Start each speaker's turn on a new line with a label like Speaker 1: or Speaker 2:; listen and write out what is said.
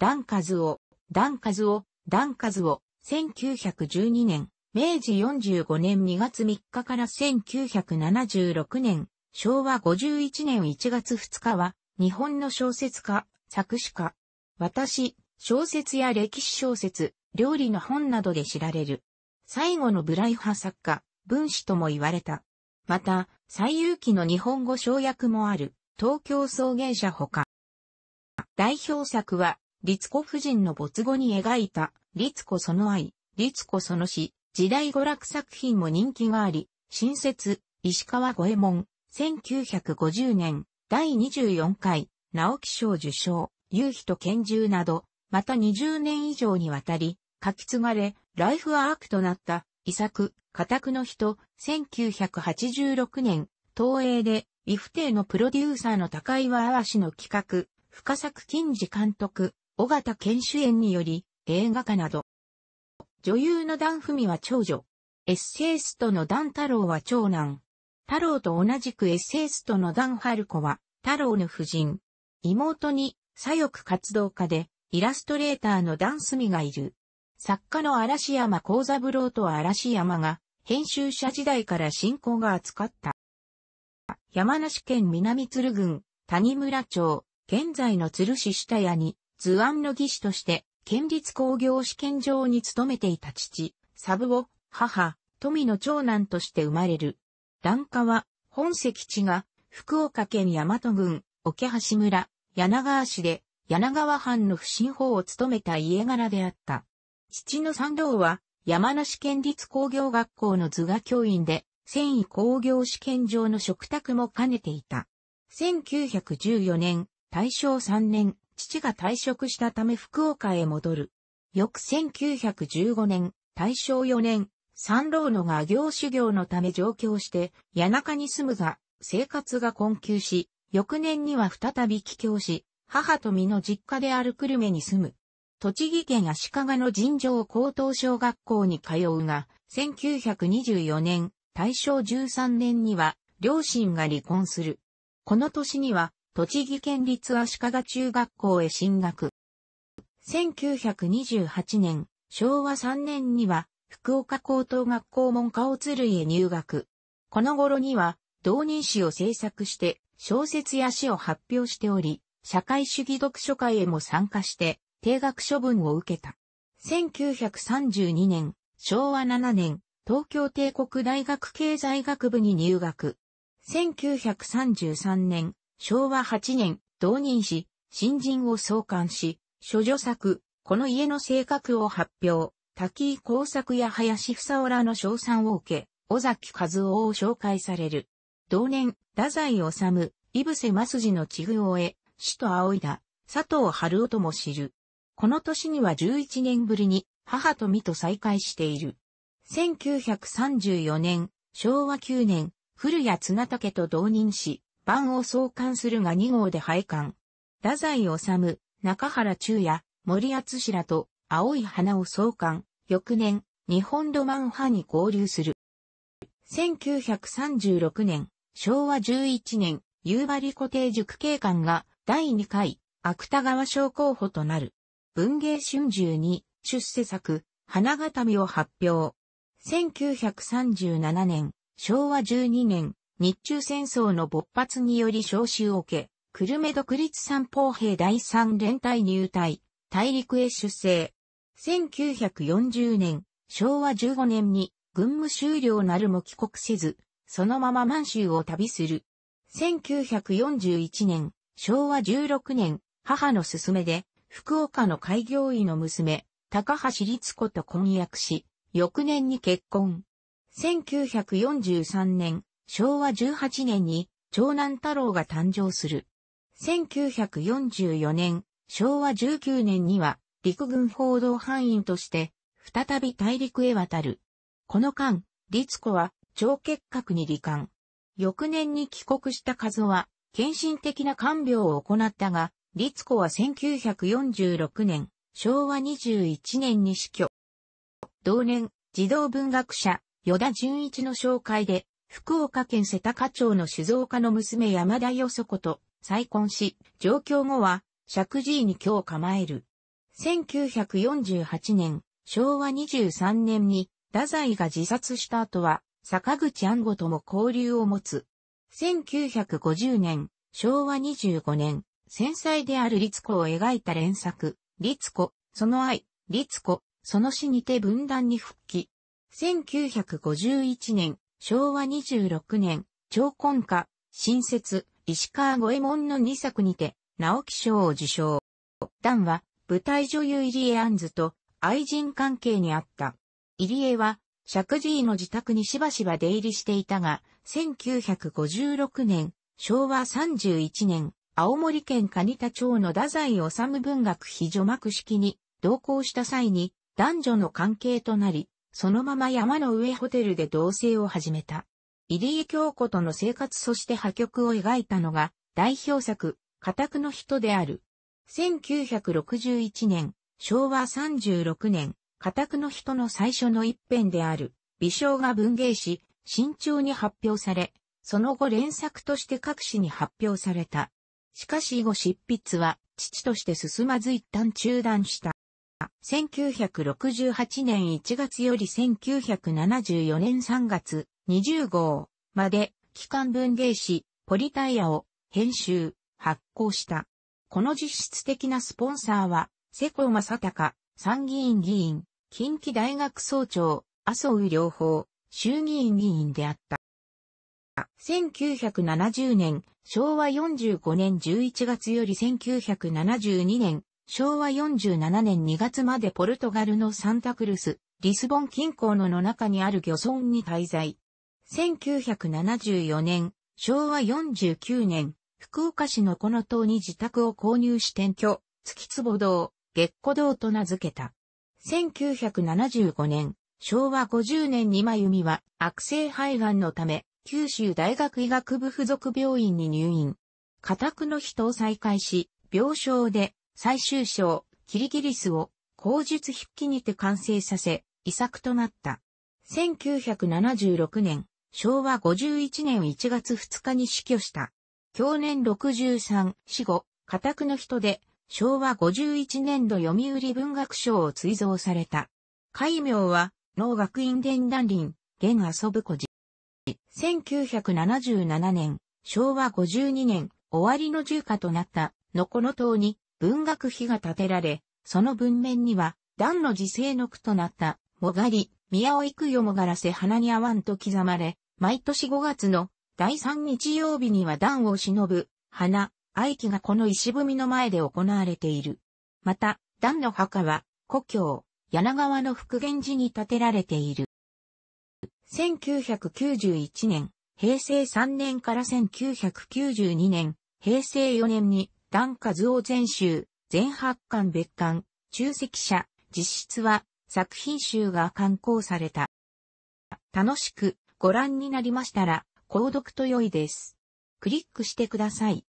Speaker 1: ダンカズオ、ダンカズオ、ダンカズオ、1912年、明治45年2月3日から1976年、昭和51年1月2日は、日本の小説家、作詞家。私、小説や歴史小説、料理の本などで知られる。最後のブライ派作家、文史とも言われた。また、最有機の日本語小役もある、東京創迎者ほか。代表作は、律子夫人の没後に描いた、律子その愛、律子その死、時代娯楽作品も人気があり、新設、石川五右衛門、1950年、第24回、直木賞受賞、夕日と拳銃など、また20年以上にわたり、書き継がれ、ライフワークとなった、遺作、家宅の人、1986年、東映で、イフテイのプロデューサーの高岩淡氏の企画、深作金次監督、尾形健主演により、映画化など。女優の段文は長女。エッセイストの段太郎は長男。太郎と同じくエッセイストの段春子は、太郎の夫人。妹に、左翼活動家で、イラストレーターの段隅がいる。作家の嵐山幸三郎と嵐山が、編集者時代から信仰が扱った。山梨県南鶴郡、谷村町、現在の鶴市下屋に、図案の技師として、県立工業試験場に勤めていた父、サブを、母、富の長男として生まれる。段下は、本籍地が、福岡県大和郡、桶橋村、柳川市で、柳川藩の不審法を務めた家柄であった。父の三郎は、山梨県立工業学校の図画教員で、繊維工業試験場の食卓も兼ねていた。1914年、大正3年、父が退職したため福岡へ戻る。翌1915年、大正4年、三郎野が行修行のため上京して、谷中に住むが、生活が困窮し、翌年には再び帰郷し、母と身の実家である久留米に住む。栃木県足利の尋常高等小学校に通うが、1924年、大正13年には、両親が離婚する。この年には、栃木県立足利中学校へ進学。1928年、昭和3年には、福岡高等学校門下るいへ入学。この頃には、同人誌を制作して、小説や詩を発表しており、社会主義読書会へも参加して、定額処分を受けた。1932年、昭和7年、東京帝国大学経済学部に入学。1933年、昭和8年、同任し、新人を創刊し、諸女作、この家の性格を発表、滝井耕作や林房夫らの賞賛を受け、尾崎和夫を紹介される。同年、太宰治、伊伏正次の地具を終え、死と仰いだ、佐藤春夫とも知る。この年には11年ぶりに、母と美と再会している。1934年、昭和9年、古谷綱武と同任し、版を創刊するが2号で廃刊。太宰治、中原中也、森厚らと、青い花を創刊、翌年、日本ロマン派に合流する。1936年、昭和11年、夕張固定塾警官が第2回、芥川賞候補となる。文芸春秋に出世作、花形見を発表。1937年、昭和12年、日中戦争の勃発により召集を受け、久留米独立三砲兵第三連隊入隊、大陸へ出征。1940年、昭和15年に軍務終了なるも帰国せず、そのまま満州を旅する。1941年、昭和16年、母の勧めで、福岡の開業医の娘、高橋律子と婚約し、翌年に結婚。1943年、昭和18年に長男太郎が誕生する。1944年、昭和19年には陸軍報道範囲として再び大陸へ渡る。この間、律子は長結核に罹患。翌年に帰国した和夫は、献身的な看病を行ったが、律子は1946年、昭和21年に死去。同年、児童文学者、与田純一の紹介で、福岡県世田課町の酒造家の娘山田よそ子と再婚し、上京後は、石寺に居を構える。1948年、昭和23年に、太宰が自殺した後は、坂口安吾とも交流を持つ。1950年、昭和25年、繊細である律子を描いた連作、律子、その愛、律子、その死にて分断に復帰。1951年、昭和26年、超婚家、新設、石川五右衛門の2作にて、直木賞を受賞。段は、舞台女優入江杏図と愛人関係にあった。入江は、石寺井の自宅にしばしば出入りしていたが、1956年、昭和31年、青森県蟹田町の太宰治文学非除幕式に同行した際に男女の関係となり、そのまま山の上ホテルで同棲を始めた。入江京子との生活そして破局を描いたのが代表作、家宅の人である。1961年、昭和36年、家宅の人の最初の一編である、微笑が文芸誌、慎重に発表され、その後連作として各紙に発表された。しかし以後執筆は、父として進まず一旦中断した。1968年1月より1974年3月20号まで期間文芸誌ポリタイアを編集、発行した。この実質的なスポンサーは、瀬古正隆、参議院議員、近畿大学総長、麻生良法、衆議院議員であった。1970年、昭和45年11月より1972年昭和47年2月までポルトガルのサンタクルス、リスボン近郊のの中にある漁村に滞在。1974年、昭和49年、福岡市のこの島に自宅を購入し転居、月坪堂、月古堂と名付けた。1975年、昭和50年に真弓美は悪性肺がんのため、九州大学医学部附属病院に入院。家宅の人を再開し、病床で最終章、キリギリスを、口述筆記にて完成させ、遺作となった。1976年、昭和51年1月2日に死去した。去年63、死後、家宅の人で、昭和51年度読売文学賞を追贈された。戒名は、農学院伝談林、現遊ぶ孤児。1977年、昭和52年、終わりの住家となった、のこの島に、文学碑が建てられ、その文面には、段の自生の句となった、もがり、宮を行くよもがらせ花に合わんと刻まれ、毎年5月の第3日曜日には段を忍ぶ、花、愛機がこの石踏みの前で行われている。また、段の墓は、故郷、柳川の復元寺に建てられている。1991年、平成3年から1992年、平成4年に、段和夫全集、全八巻別巻、中席者、実質は作品集が刊行された。楽しくご覧になりましたら、購読と良いです。クリックしてください。